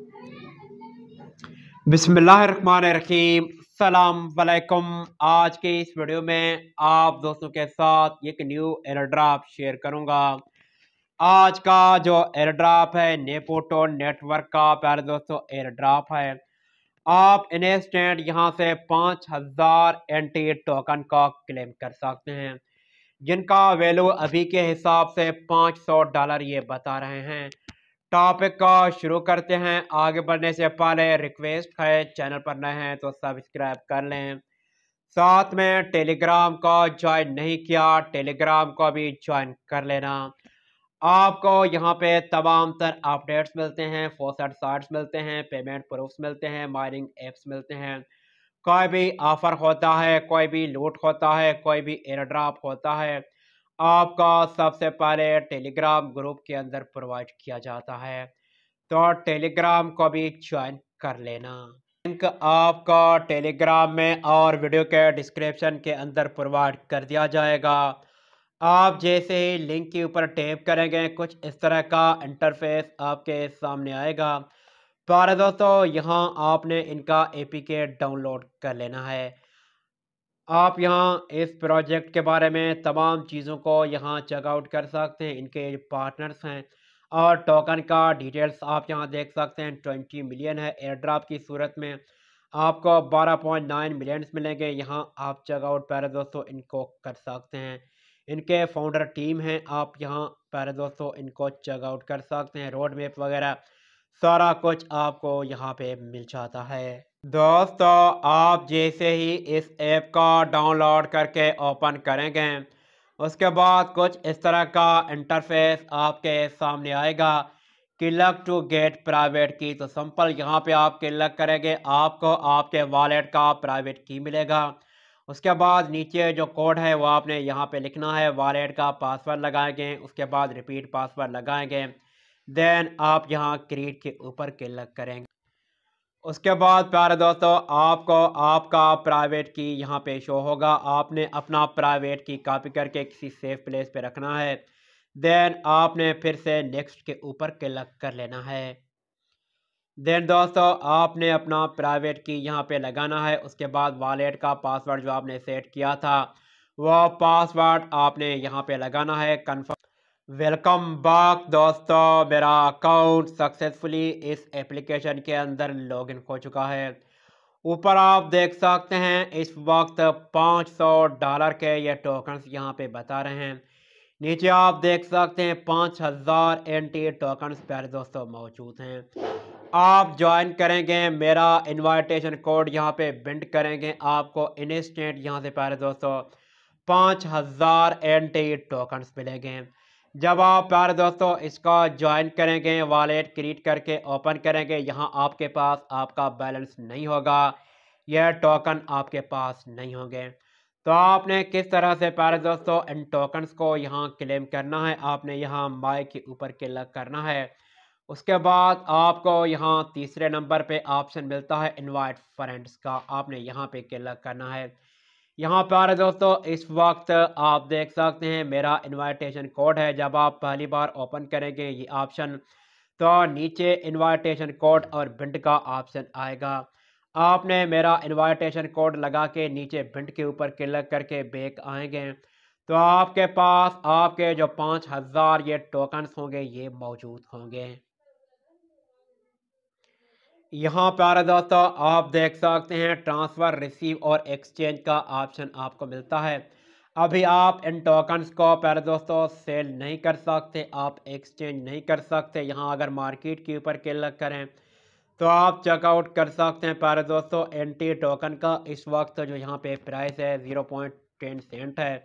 सलाम वालेकुम आज के इस वीडियो में आप दोस्तों के साथ एक न्यू एयरड्राप शेयर करूंगा आज का जो एयरड्राप है नेपोटो नेटवर्क का प्यारे दोस्तों एयरड्राप है आप इन्स्टेंट यहां से पाँच हज़ार एंटी टोकन का क्लेम कर सकते हैं जिनका वैल्यू अभी के हिसाब से पाँच सौ डॉलर ये बता रहे हैं टॉपिक को शुरू करते हैं आगे बढ़ने से पहले रिक्वेस्ट है चैनल पर नए हैं तो सब्सक्राइब कर लें साथ में टेलीग्राम को ज्वाइन नहीं किया टेलीग्राम को भी ज्वाइन कर लेना आपको यहाँ पे तमाम तर अपडेट्स मिलते हैं फोसट साइट्स मिलते हैं पेमेंट प्रूफ्स मिलते हैं माइनिंग एप्स मिलते हैं कोई भी ऑफ़र होता है कोई भी लूट होता है कोई भी एयर ड्राफ होता है आपका सबसे पहले टेलीग्राम ग्रुप के अंदर प्रोवाइड किया जाता है तो टेलीग्राम को भी ज्वाइन कर लेना लिंक आपका टेलीग्राम में और वीडियो के डिस्क्रिप्शन के अंदर प्रोवाइड कर दिया जाएगा आप जैसे ही लिंक के ऊपर टैप करेंगे कुछ इस तरह का इंटरफेस आपके सामने आएगा पर दोस्तों यहाँ आपने इनका एपीके डाउनलोड कर लेना है आप यहाँ इस प्रोजेक्ट के बारे में तमाम चीज़ों को यहाँ चेकआउट कर सकते हैं इनके पार्टनर्स हैं और टोकन का डिटेल्स आप यहाँ देख सकते हैं ट्वेंटी मिलियन है एयर ड्राफ की सूरत में आपको बारह पॉइंट नाइन मिलियंस मिलेंगे यहाँ आप चेकआउट पैर दोस्तों इनको कर सकते हैं इनके फाउंडर टीम हैं आप यहाँ पैर दोस्तों इनको चेकआउट कर सकते हैं रोड मैप वगैरह सारा कुछ आपको यहाँ पे मिल जाता है दोस्तों आप जैसे ही इस ऐप का डाउनलोड करके ओपन करेंगे उसके बाद कुछ इस तरह का इंटरफेस आपके सामने आएगा क्लक टू गेट प्राइवेट की तो सिंपल यहाँ पे आप क्लक करेंगे आपको आपके वॉलेट का प्राइवेट की मिलेगा उसके बाद नीचे जो कोड है वो आपने यहाँ पे लिखना है वॉलेट का पासवर्ड लगाएंगे उसके बाद रिपीट पासवर्ड लगाएंगे देन आप यहाँ क्रिएट के ऊपर क्लिक करेंगे उसके बाद प्यारे दोस्तों आपको आपका प्राइवेट की यहाँ पे शो होगा आपने अपना प्राइवेट की कॉपी करके किसी सेफ प्लेस पे रखना है देन आपने फिर से नेक्स्ट के ऊपर क्लिक कर लेना है देन दोस्तों आपने अपना प्राइवेट की यहाँ पे लगाना है उसके बाद वॉलेट का पासवर्ड जो आपने सेट किया था वह पासवर्ड आपने यहाँ पे लगाना है कन्फर्म वेलकम बैक दोस्तों मेरा अकाउंट सक्सेसफुली इस एप्लीकेशन के अंदर लॉगिन हो चुका है ऊपर आप देख सकते हैं इस वक्त 500 डॉलर के ये टोकन्स यहाँ पे बता रहे हैं नीचे आप देख सकते हैं 5000 हज़ार एन टी टोकन्स प्यारे दोस्तों मौजूद हैं आप ज्वाइन करेंगे मेरा इनविटेशन कोड यहाँ पे बिंट करेंगे आपको इंस्टेंट यहाँ से प्यारे दोस्तों पाँच हज़ार एन टी टोकन्स मिलेंगे जब आप प्यारे दोस्तों इसका ज्वाइन करेंगे वॉलेट क्रिएट करके ओपन करेंगे यहाँ आपके पास आपका बैलेंस नहीं होगा यह टोकन आपके पास नहीं होंगे तो आपने किस तरह से प्यारे दोस्तों इन टोकन्स को यहाँ क्लेम करना है आपने यहाँ माई के ऊपर क्लिक करना है उसके बाद आपको यहाँ तीसरे नंबर पे ऑप्शन मिलता है इनवाइट फ्रेंड्स का आपने यहाँ पे क्लिक करना है यहाँ पर दोस्तों इस वक्त आप देख सकते हैं मेरा इनविटेशन कोड है जब आप पहली बार ओपन करेंगे ये ऑप्शन तो नीचे इनविटेशन कोड और बिंट का ऑप्शन आएगा आपने मेरा इनविटेशन कोड लगा के नीचे बिंट के ऊपर क्लिक करके बेक आएंगे तो आपके पास आपके जो पाँच हज़ार ये टोकन्स होंगे ये मौजूद होंगे यहाँ प्यारा दोस्तों आप देख सकते हैं ट्रांसफ़र रिसीव और एक्सचेंज का ऑप्शन आपको मिलता है अभी आप इन टोकन्स को प्यारे दोस्तों सेल नहीं कर सकते आप एक्सचेंज नहीं कर सकते यहाँ अगर मार्केट के ऊपर क्लिक करें तो आप चेकआउट कर सकते हैं प्यारे दोस्तों एंटी टोकन का इस वक्त जो यहाँ पे प्राइस है ज़ीरो पॉइंट टेन सेंट है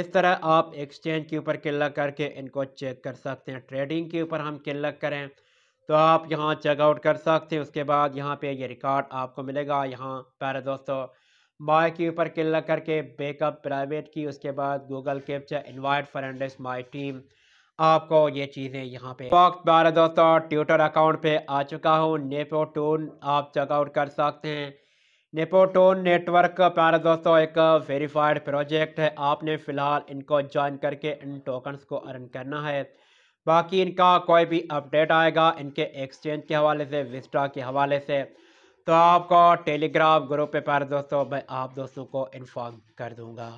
इस तरह आप एक्सचेंज के ऊपर क्लिक करके इनको चेक कर सकते हैं ट्रेडिंग के ऊपर हम क्लिक करें तो आप यहाँ चेकआउट कर सकते हैं उसके बाद यहाँ पे ये रिकॉर्ड आपको मिलेगा यहाँ प्यारे दोस्तों माई के ऊपर क्लिक करके बैकअप प्राइवेट की उसके बाद Google captcha invite and my team आपको ये चीज़ें यहाँ पे वक्त प्यारे दोस्तों ट्विटर अकाउंट पे आ चुका हूँ नेपोटोन आप चेकआउट कर सकते हैं नेपोटोन नेटवर्क प्यारे दोस्तों एक वेरीफाइड प्रोजेक्ट है आपने फ़िलहाल इनको ज्वाइन करके इन टोकन्स को अर्न करना है बाकी इनका कोई भी अपडेट आएगा इनके एक्सचेंज के हवाले से विस्टा के हवाले से तो आपको टेलीग्राम ग्रुप पे पर दोस्तों मैं आप दोस्तों को इन्फॉर्म कर दूँगा